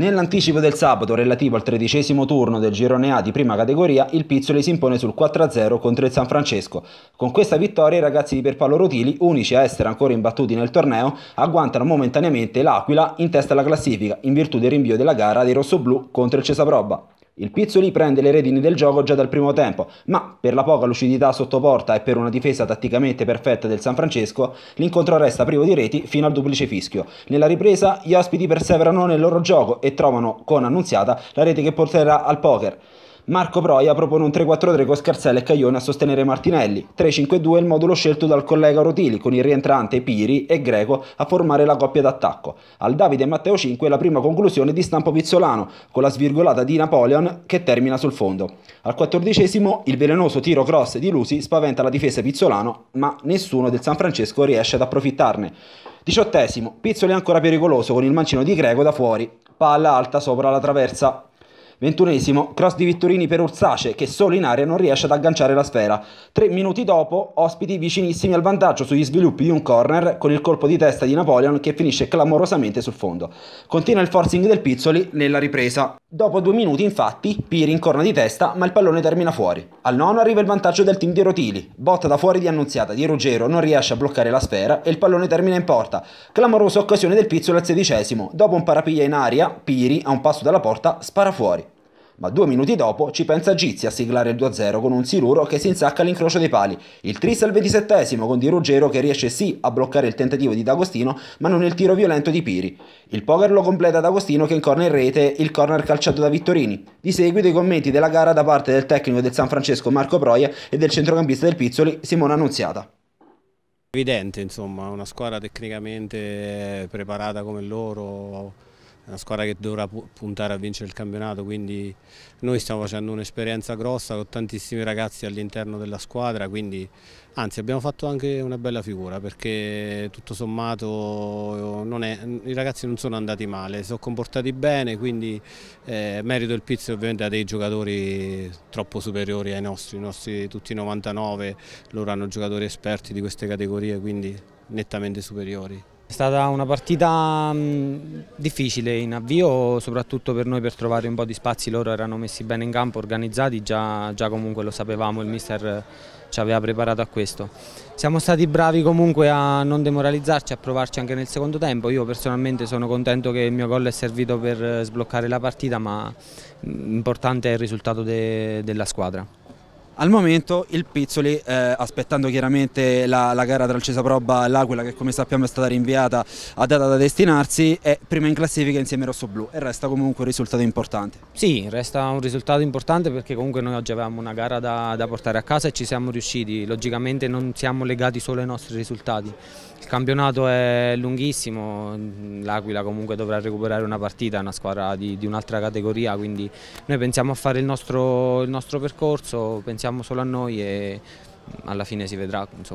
Nell'anticipo del sabato relativo al tredicesimo turno del girone A di prima categoria, il Pizzoli si impone sul 4-0 contro il San Francesco. Con questa vittoria i ragazzi di Perpalo Rotili, unici a essere ancora imbattuti nel torneo, agguantano momentaneamente l'Aquila in testa alla classifica in virtù del rinvio della gara dei rossoblù contro il Cesaprobba. Il Pizzoli prende le redini del gioco già dal primo tempo, ma per la poca lucidità sotto porta e per una difesa tatticamente perfetta del San Francesco, l'incontro resta privo di reti fino al duplice fischio. Nella ripresa gli ospiti perseverano nel loro gioco e trovano con annunziata la rete che porterà al poker. Marco Proia propone un 3-4-3 con Scarzella e Caglione a sostenere Martinelli. 3-5-2 il modulo scelto dal collega Rotili con il rientrante Piri e Greco a formare la coppia d'attacco. Al Davide e Matteo 5 la prima conclusione di stampo pizzolano con la svirgolata di Napoleon che termina sul fondo. Al quattordicesimo il velenoso tiro cross di Lusi spaventa la difesa pizzolano ma nessuno del San Francesco riesce ad approfittarne. Diciottesimo, Pizzoli ancora pericoloso con il mancino di Greco da fuori, palla alta sopra la traversa 21 Ventunesimo, cross di Vittorini per Ursace che solo in aria non riesce ad agganciare la sfera. Tre minuti dopo, ospiti vicinissimi al vantaggio sugli sviluppi di un corner con il colpo di testa di Napoleon che finisce clamorosamente sul fondo. Continua il forcing del Pizzoli nella ripresa. Dopo due minuti, infatti, Piri in corna di testa, ma il pallone termina fuori. Al nono arriva il vantaggio del team di Rotili. Botta da fuori di Annunziata di Ruggero non riesce a bloccare la sfera e il pallone termina in porta. Clamorosa occasione del Pizzoli al sedicesimo. Dopo un parapiglia in aria, Piri, a un passo dalla porta, spara fuori ma due minuti dopo ci pensa Gizzi a siglare il 2-0 con un Siluro che si insacca all'incrocio dei pali, il tris al 27 con Di Ruggero che riesce sì a bloccare il tentativo di D'Agostino, ma non il tiro violento di Piri. Il poker lo completa D'Agostino che incorna in rete il corner calciato da Vittorini. Di seguito i commenti della gara da parte del tecnico del San Francesco Marco Proia e del centrocampista del Pizzoli Simone Annunziata. Evidente, insomma, una squadra tecnicamente preparata come loro è una squadra che dovrà puntare a vincere il campionato, quindi noi stiamo facendo un'esperienza grossa con tantissimi ragazzi all'interno della squadra, quindi anzi abbiamo fatto anche una bella figura perché tutto sommato è, i ragazzi non sono andati male, si sono comportati bene, quindi eh, merito il pizzo ovviamente a dei giocatori troppo superiori ai nostri, i nostri tutti 99, loro hanno giocatori esperti di queste categorie, quindi nettamente superiori. È stata una partita mm, difficile in avvio, soprattutto per noi per trovare un po' di spazi, loro erano messi bene in campo, organizzati, già, già comunque lo sapevamo, il mister ci aveva preparato a questo. Siamo stati bravi comunque a non demoralizzarci, a provarci anche nel secondo tempo, io personalmente sono contento che il mio gol è servito per sbloccare la partita, ma l'importante mm, è il risultato de, della squadra. Al momento il Pizzoli, eh, aspettando chiaramente la, la gara tra il Cesa e l'Aquila che come sappiamo è stata rinviata a data da destinarsi, è prima in classifica insieme rosso-blu e resta comunque un risultato importante. Sì, resta un risultato importante perché comunque noi oggi avevamo una gara da, da portare a casa e ci siamo riusciti, logicamente non siamo legati solo ai nostri risultati. Il campionato è lunghissimo, l'Aquila comunque dovrà recuperare una partita, una squadra di, di un'altra categoria, quindi noi pensiamo a fare il nostro, il nostro percorso, pensiamo pensiamo solo a noi e mm, alla fine si vedrà. Insomma.